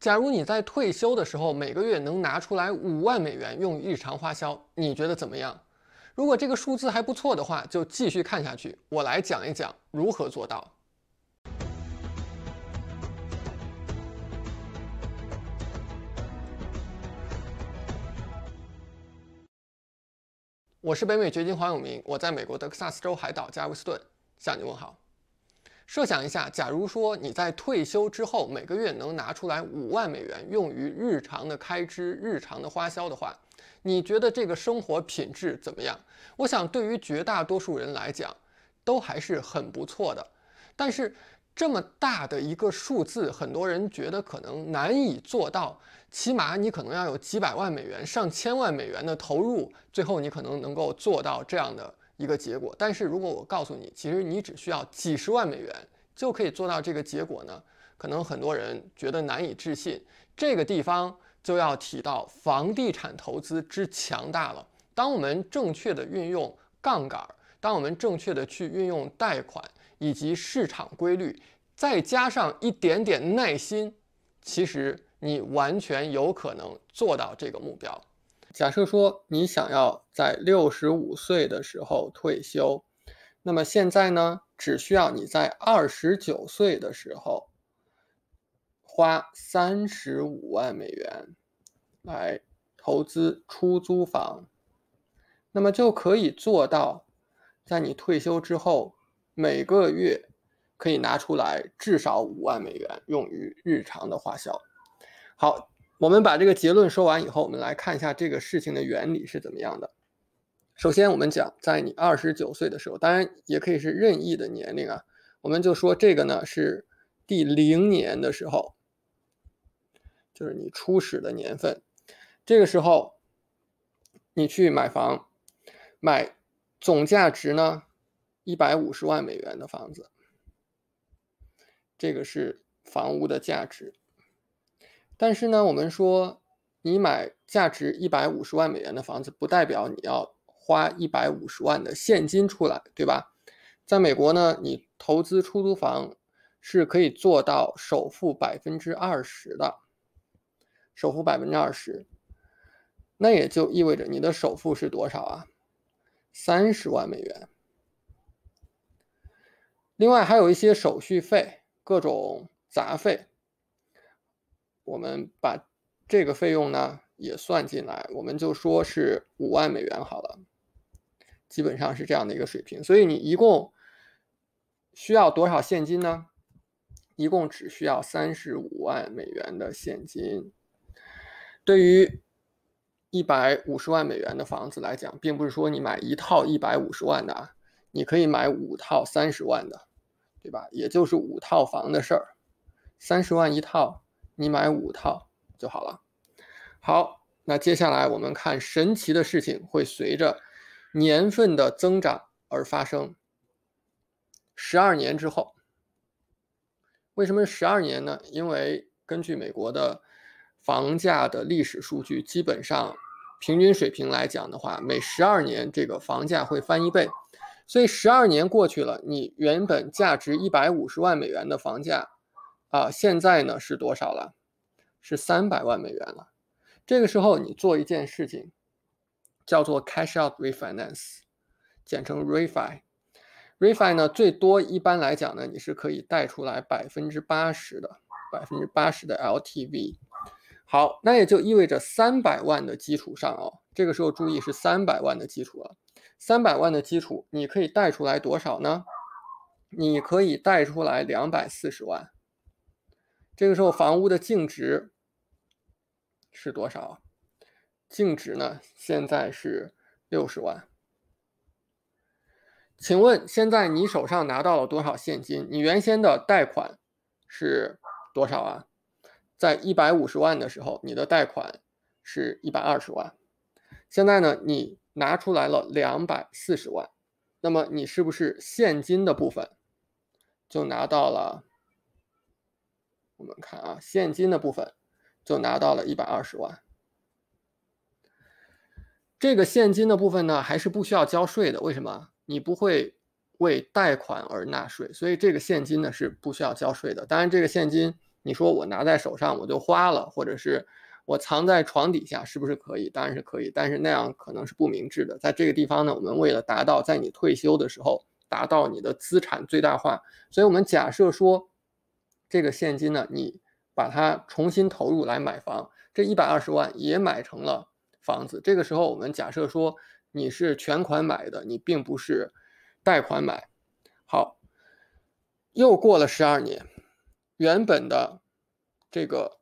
假如你在退休的时候每个月能拿出来五万美元用于日常花销，你觉得怎么样？如果这个数字还不错的话，就继续看下去，我来讲一讲如何做到。我是北美掘金黄永明，我在美国德克萨斯州海岛加维斯顿向你问好。设想一下，假如说你在退休之后每个月能拿出来五万美元用于日常的开支、日常的花销的话，你觉得这个生活品质怎么样？我想，对于绝大多数人来讲，都还是很不错的。但是，这么大的一个数字，很多人觉得可能难以做到。起码你可能要有几百万美元、上千万美元的投入，最后你可能能够做到这样的。一个结果，但是如果我告诉你，其实你只需要几十万美元就可以做到这个结果呢？可能很多人觉得难以置信。这个地方就要提到房地产投资之强大了。当我们正确的运用杠杆，当我们正确的去运用贷款以及市场规律，再加上一点点耐心，其实你完全有可能做到这个目标。假设说你想要在六十五岁的时候退休，那么现在呢，只需要你在二十九岁的时候花三十五万美元来投资出租房，那么就可以做到，在你退休之后每个月可以拿出来至少五万美元用于日常的花销。好。我们把这个结论说完以后，我们来看一下这个事情的原理是怎么样的。首先，我们讲，在你二十九岁的时候，当然也可以是任意的年龄啊，我们就说这个呢是第零年的时候，就是你初始的年份，这个时候你去买房，买总价值呢一百五十万美元的房子，这个是房屋的价值。但是呢，我们说你买价值一百五十万美元的房子，不代表你要花一百五十万的现金出来，对吧？在美国呢，你投资出租房是可以做到首付百分之二十的，首付百分之二十，那也就意味着你的首付是多少啊？三十万美元。另外还有一些手续费、各种杂费。我们把这个费用呢也算进来，我们就说是五万美元好了，基本上是这样的一个水平。所以你一共需要多少现金呢？一共只需要三十五万美元的现金。对于一百五十万美元的房子来讲，并不是说你买一套一百五十万的啊，你可以买五套三十万的，对吧？也就是五套房的事儿，三十万一套。你买五套就好了。好，那接下来我们看神奇的事情会随着年份的增长而发生。十二年之后，为什么十二年呢？因为根据美国的房价的历史数据，基本上平均水平来讲的话，每十二年这个房价会翻一倍。所以十二年过去了，你原本价值一百五十万美元的房价。啊，现在呢是多少了？是三百万美元了。这个时候你做一件事情，叫做 cash out refinance，简称 refi。refi 呢，最多一般来讲呢，你是可以贷出来百分之八十的，百分之八十的 LTV。好，那也就意味着三百万的基础上哦，这个时候注意是三百万的基础了，三百万的基础你可以贷出来多少呢？你可以贷出来两百四十万。这个时候房屋的净值是多少？净值呢？现在是六十万。请问现在你手上拿到了多少现金？你原先的贷款是多少啊？在一百五十万的时候，你的贷款是一百二十万。现在呢，你拿出来了两百四十万，那么你是不是现金的部分就拿到了？我们看啊，现金的部分就拿到了一百二十万。这个现金的部分呢，还是不需要交税的。为什么？你不会为贷款而纳税，所以这个现金呢是不需要交税的。当然，这个现金你说我拿在手上我就花了，或者是我藏在床底下，是不是可以？当然是可以，但是那样可能是不明智的。在这个地方呢，我们为了达到在你退休的时候达到你的资产最大化，所以我们假设说。这个现金呢，你把它重新投入来买房，这一百二十万也买成了房子。这个时候，我们假设说你是全款买的，你并不是贷款买。好，又过了十二年，原本的这个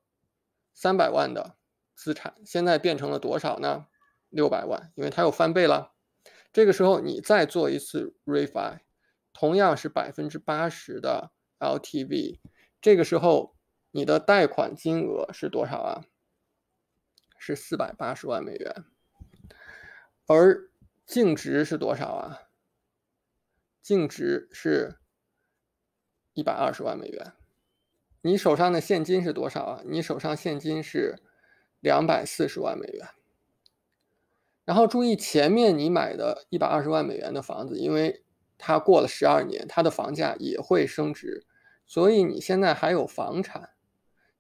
三百万的资产，现在变成了多少呢？六百万，因为它又翻倍了。这个时候，你再做一次 refi，同样是百分之八十的 LTV。这个时候，你的贷款金额是多少啊？是四百八十万美元，而净值是多少啊？净值是一百二十万美元。你手上的现金是多少啊？你手上现金是两百四十万美元。然后注意前面你买的一百二十万美元的房子，因为它过了十二年，它的房价也会升值。所以你现在还有房产，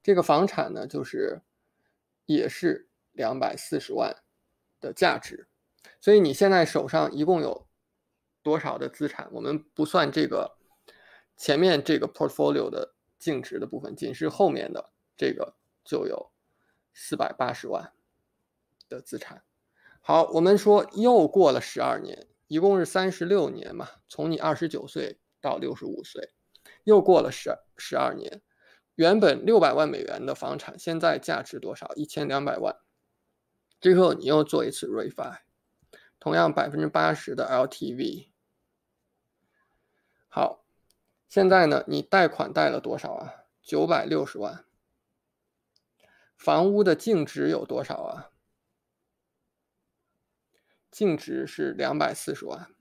这个房产呢，就是也是两百四十万的价值。所以你现在手上一共有多少的资产？我们不算这个前面这个 portfolio 的净值的部分，仅是后面的这个就有四百八十万的资产。好，我们说又过了十二年，一共是三十六年嘛，从你二十九岁到六十五岁。又过了十十二年，原本六百万美元的房产现在价值多少？一千两百万。最后你又做一次 refi，同样百分之八十的 LTV。好，现在呢，你贷款贷了多少啊？九百六十万。房屋的净值有多少啊？净值是两百四十万。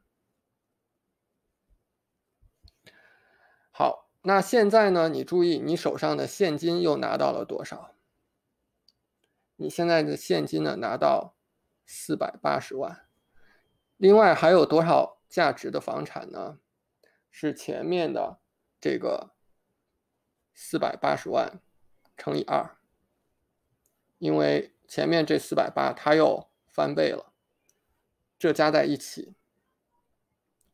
那现在呢？你注意，你手上的现金又拿到了多少？你现在的现金呢？拿到四百八十万，另外还有多少价值的房产呢？是前面的这个四百八十万乘以二，因为前面这四百八它又翻倍了，这加在一起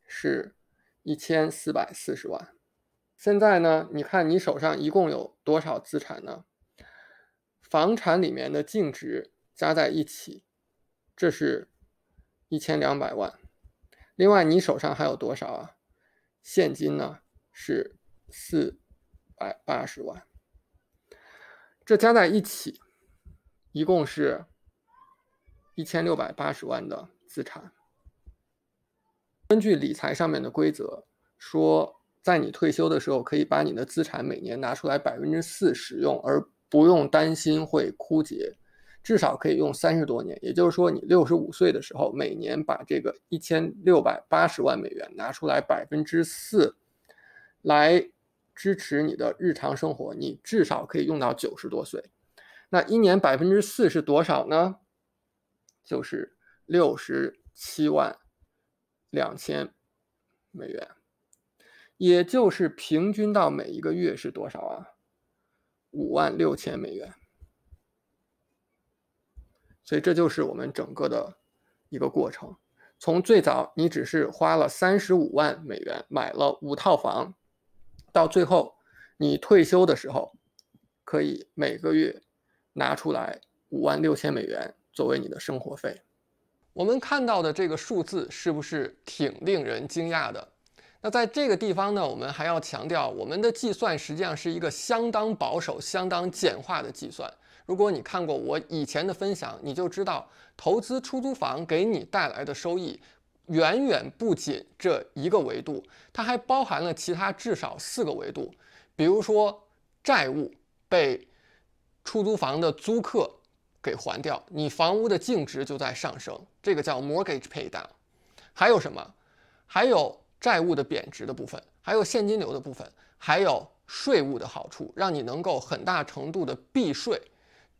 是一千四百四十万。现在呢？你看你手上一共有多少资产呢？房产里面的净值加在一起，这是一千两百万。另外你手上还有多少啊？现金呢？是四百八十万。这加在一起，一共是一千六百八十万的资产。根据理财上面的规则说。在你退休的时候，可以把你的资产每年拿出来百分之四使用，而不用担心会枯竭，至少可以用三十多年。也就是说，你六十五岁的时候，每年把这个一千六百八十万美元拿出来百分之四，来支持你的日常生活，你至少可以用到九十多岁。那一年百分之四是多少呢？就是六十七万两千美元。也就是平均到每一个月是多少啊？五万六千美元。所以这就是我们整个的一个过程：从最早你只是花了三十五万美元买了五套房，到最后你退休的时候可以每个月拿出来五万六千美元作为你的生活费。我们看到的这个数字是不是挺令人惊讶的？那在这个地方呢，我们还要强调，我们的计算实际上是一个相当保守、相当简化的计算。如果你看过我以前的分享，你就知道，投资出租房给你带来的收益，远远不仅这一个维度，它还包含了其他至少四个维度，比如说债务被出租房的租客给还掉，你房屋的净值就在上升，这个叫 mortgage pay down。还有什么？还有。债务的贬值的部分，还有现金流的部分，还有税务的好处，让你能够很大程度的避税。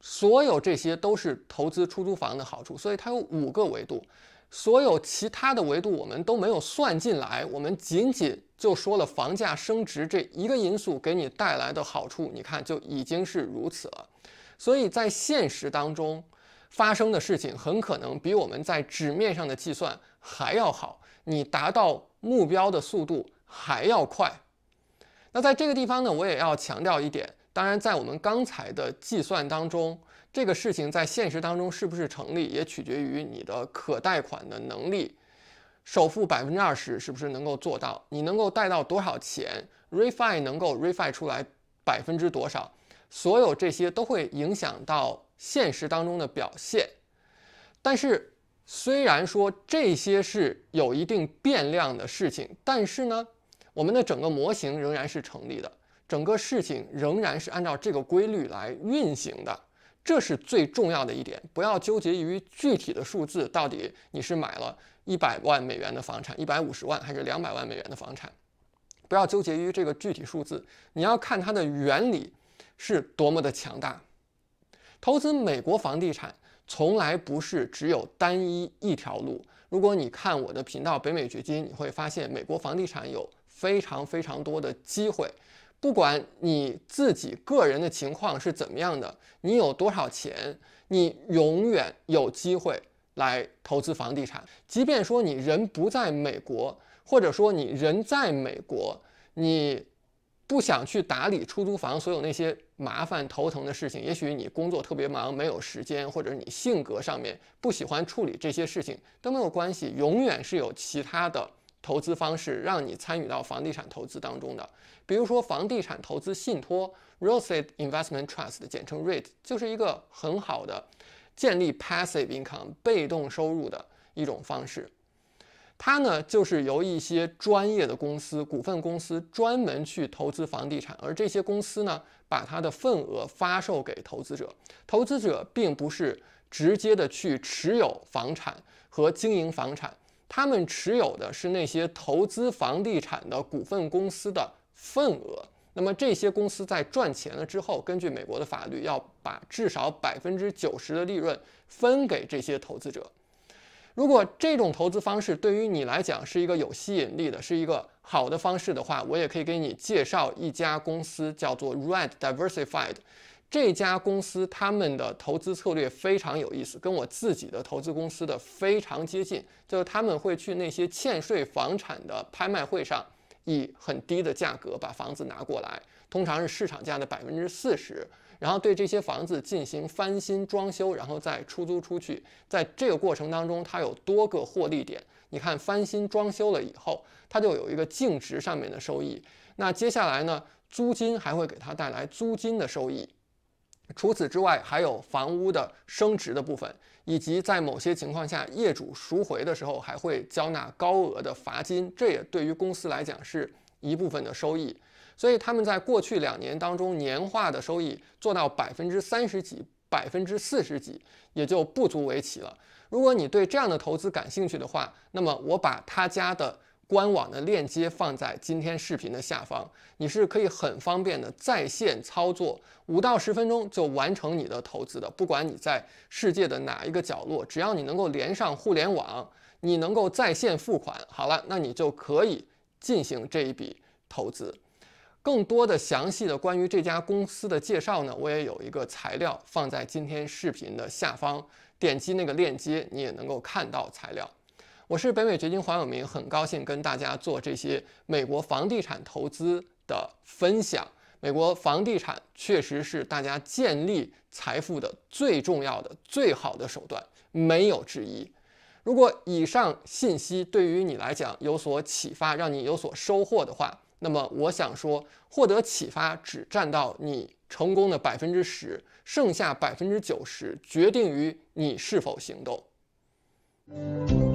所有这些都是投资出租房的好处，所以它有五个维度。所有其他的维度我们都没有算进来，我们仅仅就说了房价升值这一个因素给你带来的好处。你看就已经是如此了。所以在现实当中发生的事情，很可能比我们在纸面上的计算还要好。你达到目标的速度还要快。那在这个地方呢，我也要强调一点。当然，在我们刚才的计算当中，这个事情在现实当中是不是成立，也取决于你的可贷款的能力。首付百分之二十是不是能够做到？你能够贷到多少钱？Refi 能够 Refi 出来百分之多少？所有这些都会影响到现实当中的表现。但是，虽然说这些是有一定变量的事情，但是呢，我们的整个模型仍然是成立的，整个事情仍然是按照这个规律来运行的，这是最重要的一点。不要纠结于具体的数字，到底你是买了一百万美元的房产，一百五十万还是两百万美元的房产，不要纠结于这个具体数字，你要看它的原理是多么的强大，投资美国房地产。从来不是只有单一一条路。如果你看我的频道《北美掘金》，你会发现美国房地产有非常非常多的机会。不管你自己个人的情况是怎么样的，你有多少钱，你永远有机会来投资房地产。即便说你人不在美国，或者说你人在美国，你不想去打理出租房，所有那些。麻烦头疼的事情，也许你工作特别忙，没有时间，或者你性格上面不喜欢处理这些事情都没有关系，永远是有其他的投资方式让你参与到房地产投资当中的，比如说房地产投资信托 （Real Estate Investment Trust） 简称 REIT，就是一个很好的建立 passive income 被动收入的一种方式。它呢，就是由一些专业的公司、股份公司专门去投资房地产，而这些公司呢，把它的份额发售给投资者。投资者并不是直接的去持有房产和经营房产，他们持有的是那些投资房地产的股份公司的份额。那么这些公司在赚钱了之后，根据美国的法律，要把至少百分之九十的利润分给这些投资者。如果这种投资方式对于你来讲是一个有吸引力的，是一个好的方式的话，我也可以给你介绍一家公司，叫做 Red Diversified。这家公司他们的投资策略非常有意思，跟我自己的投资公司的非常接近，就是他们会去那些欠税房产的拍卖会上，以很低的价格把房子拿过来，通常是市场价的百分之四十。然后对这些房子进行翻新装修，然后再出租出去。在这个过程当中，它有多个获利点。你看，翻新装修了以后，它就有一个净值上面的收益。那接下来呢，租金还会给它带来租金的收益。除此之外，还有房屋的升值的部分，以及在某些情况下，业主赎回的时候还会交纳高额的罚金，这也对于公司来讲是一部分的收益。所以他们在过去两年当中，年化的收益做到百分之三十几、百分之四十几，也就不足为奇了。如果你对这样的投资感兴趣的话，那么我把他家的官网的链接放在今天视频的下方，你是可以很方便的在线操作，五到十分钟就完成你的投资的。不管你在世界的哪一个角落，只要你能够连上互联网，你能够在线付款，好了，那你就可以进行这一笔投资。更多的详细的关于这家公司的介绍呢，我也有一个材料放在今天视频的下方，点击那个链接，你也能够看到材料。我是北美掘金黄永明，很高兴跟大家做这些美国房地产投资的分享。美国房地产确实是大家建立财富的最重要的、最好的手段，没有质疑。如果以上信息对于你来讲有所启发，让你有所收获的话。那么我想说，获得启发只占到你成功的百分之十，剩下百分之九十决定于你是否行动。